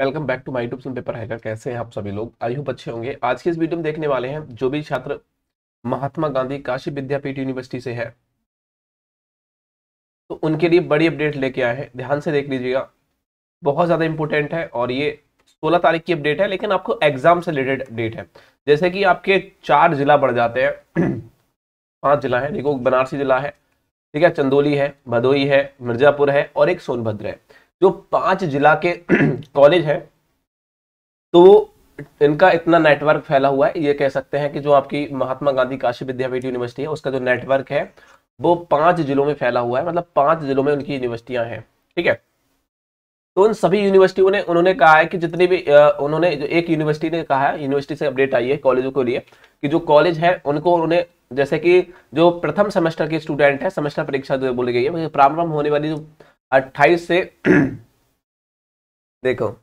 welcome back to my YouTube paper hacker कैसे हैं आप सभी लोग आई हूँ अच्छे होंगे आज के इस वीडियो में देखने वाले हैं जो भी छात्र महात्मा गांधी काशी विद्यापीठ यूनिवर्सिटी से है तो उनके लिए बड़ी अपडेट लेके आए हैं ध्यान से देख लीजिएगा बहुत ज़्यादा इंपॉर्टेंट है और ये 16 तारीख की अपडेट है लेकिन आपको एग्जाम से रिलेटेड अपडेट है जैसे कि आपके चार जिला बढ़ जाते हैं पांच जिला है देखो बनारसी जिला है ठीक है चंदोली है भदोई है मिर्जापुर है और एक सोनभद्र है जो पांच जिला के कॉलेज हैं तो इनका इतना नेटवर्क फैला हुआ है ये कह सकते हैं कि जो आपकी महात्मा गांधी काशी विद्यापीठ यूनिवर्सिटी है उसका जो नेटवर्क है वो पांच जिलों में फैला हुआ है मतलब पांच जिलों में उनकी यूनिवर्सिटियां हैं ठीक है तो उन सभी यूनिवर्सिटियों ने उन्होंने कहा है कि जितनी भी उन्होंने जो एक यूनिवर्सिटी ने कहा है यूनिवर्सिटी से अपडेट आई है कॉलेजों के लिए कि जो कॉलेज है उनको उन्होंने जैसे कि जो प्रथम सेमेस्टर के स्टूडेंट है सेमेस्टर परीक्षा जो बोली गई है प्रारंभ होने वाली जो अट्ठाईस से देखो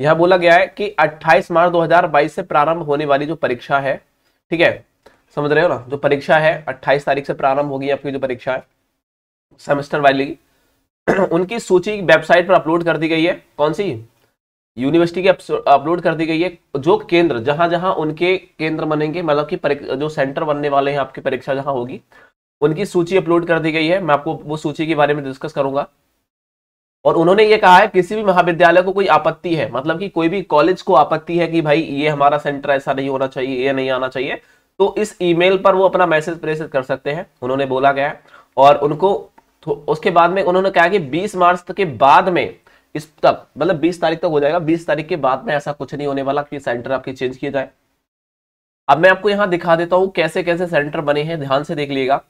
यहाँ बोला गया है कि 28 मार्च 2022 से प्रारंभ होने वाली जो परीक्षा है ठीक है समझ रहे हो ना जो परीक्षा है 28 तारीख से प्रारंभ होगी आपकी जो परीक्षा है सेमेस्टर वाली उनकी सूची वेबसाइट पर अपलोड कर दी गई है कौन सी यूनिवर्सिटी की अपलोड कर दी गई है जो केंद्र जहां जहां उनके केंद्र बनेंगे मतलब कि जो सेंटर बनने वाले हैं आपकी परीक्षा जहां होगी उनकी सूची अपलोड कर दी गई है मैं आपको वो सूची के बारे में डिस्कस करूंगा और उन्होंने ये कहा है किसी भी महाविद्यालय को कोई आपत्ति है मतलब कि कोई भी कॉलेज को आपत्ति है कि भाई ये हमारा सेंटर ऐसा नहीं होना चाहिए ये नहीं आना चाहिए तो इस ईमेल पर वो अपना मैसेज प्रेषित कर सकते हैं उन्होंने बोला गया और उनको उसके बाद में उन्होंने कहा कि बीस मार्च के बाद में इस तक मतलब बीस तारीख तक हो जाएगा बीस तारीख के बाद में ऐसा कुछ नहीं होने वाला कि सेंटर आपके चेंज किया जाए अब मैं आपको यहाँ दिखा देता हूँ कैसे कैसे सेंटर बने हैं ध्यान से देख लीजिएगा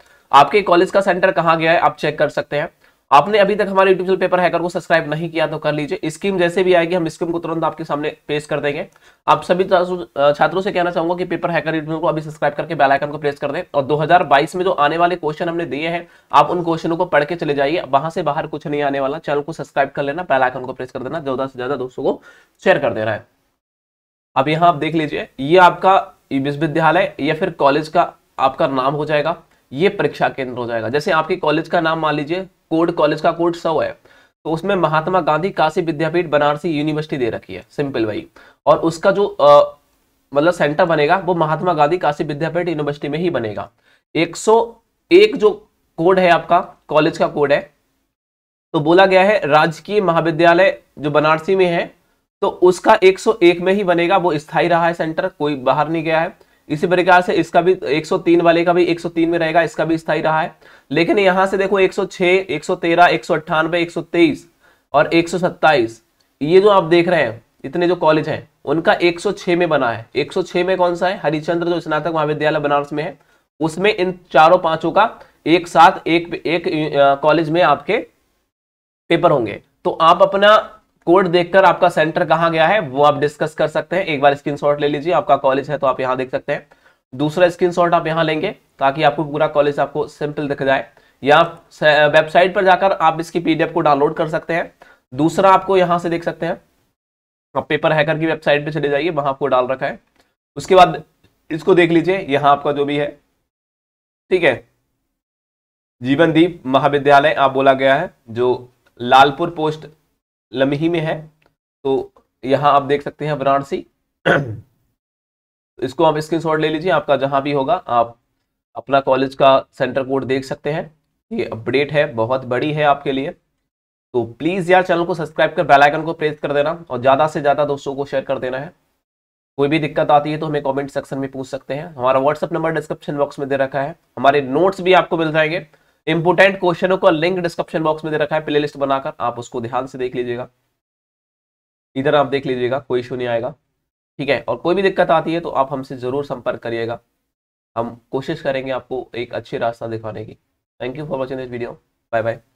आपके कॉलेज का सेंटर कहाँ गया है आप चेक कर सकते हैं आपने अभी तक हमारे यूट्यूब पेपर हैकर को सब्सक्राइब नहीं किया तो कर लीजिए स्कीम जैसे भी आएगी हम स्कीम को तुरंत आपके सामने पेश कर देंगे आप सभी छात्रों से कहना चाहूंगा कि पेपर हैकर यूट्यूब को अभी सब्सक्राइब करके बेल आइकन को प्रेस कर दें और 2022 में जो आने वाले क्वेश्चन हमने दिए हैं आप उन क्वेश्चनों को पढ़ के चले जाइए वहां से बाहर कुछ नहीं आने वाला चैनल को सब्सक्राइब कर लेना बेलाइकन को प्रेस कर देना ज्यादा से ज्यादा दोस्तों को शेयर कर देना है अब यहाँ आप देख लीजिए ये आपका विश्वविद्यालय या फिर कॉलेज का आपका नाम हो जाएगा ये परीक्षा केंद्र हो जाएगा जैसे आपके कॉलेज का नाम मान लीजिए कोड कॉलेज का कोड सौ है तो उसमें महात्मा गांधी काशी विद्यापीठ बनारसी यूनिवर्सिटी दे रखी है सिंपल भाई और उसका जो मतलब सेंटर बनेगा वो महात्मा गांधी काशी विद्यापीठ यूनिवर्सिटी में ही बनेगा 101 जो कोड है आपका कॉलेज का कोड है तो बोला गया है राजकीय महाविद्यालय जो बनारसी में है तो उसका 101 में ही बनेगा वो स्थायी रहा है सेंटर कोई बाहर नहीं गया है इसी प्रकार से इसका भी 103 वाले का भी 103 में रहेगा इसका भी स्थाई रहा है लेकिन यहां से देखो 106, 113, 198, 123 और 127 ये जो आप देख रहे हैं इतने जो कॉलेज हैं उनका 106 में बना है 106 में कौन सा है हरिचंद्र जो स्नातक महाविद्यालय बनारस में है उसमें इन चारों पांचों का एक साथ एक एक कॉलेज में आपके पेपर होंगे तो आप अपना कोड देखकर आपका सेंटर कहाँ गया है वो आप डिस्कस कर सकते हैं एक बार स्क्रीन ले लीजिए आपका कॉलेज है तो आप यहाँ देख सकते हैं दूसरा स्क्रीन आप यहाँ लेंगे ताकि आपको पूरा कॉलेज आपको सिंपल दिख जाए या वेबसाइट पर जाकर आप इसकी पीडीएफ को डाउनलोड कर सकते हैं दूसरा आपको यहां से देख सकते हैं आप पेपर हैकर की वेबसाइट पे चले जाइए वहां आपको डाल रखा है उसके बाद इसको देख लीजिए यहां आपका जो भी है ठीक है जीवनदीप महाविद्यालय आप बोला गया है जो लालपुर पोस्ट लम्ही में है तो यहाँ आप देख सकते हैं वाराणसी तो इसको आप स्क्रीन शॉट ले लीजिए आपका जहाँ भी होगा आप अपना कॉलेज का सेंटर कोड देख सकते हैं ये अपडेट है बहुत बड़ी है आपके लिए तो प्लीज़ यार चैनल को सब्सक्राइब कर बेल आइकन को प्रेस कर देना और ज़्यादा से ज़्यादा दोस्तों को शेयर कर देना है कोई भी दिक्कत आती है तो हमें कमेंट सेक्शन में पूछ सकते हैं हमारा व्हाट्सअप नंबर डिस्क्रिप्शन बॉक्स में दे रखा है हमारे नोट्स भी आपको मिल जाएंगे इंपोर्टेंट क्वेश्चनों का लिंक डिस्क्रिप्शन बॉक्स में दे रखा है लिस्ट बनाकर आप उसको ध्यान से देख लीजिएगा इधर आप देख लीजिएगा कोई इशू नहीं आएगा ठीक है और कोई भी दिक्कत आती है तो आप हमसे ज़रूर संपर्क करिएगा हम कोशिश करेंगे आपको एक अच्छे रास्ता दिखाने की thank you for watching this video bye bye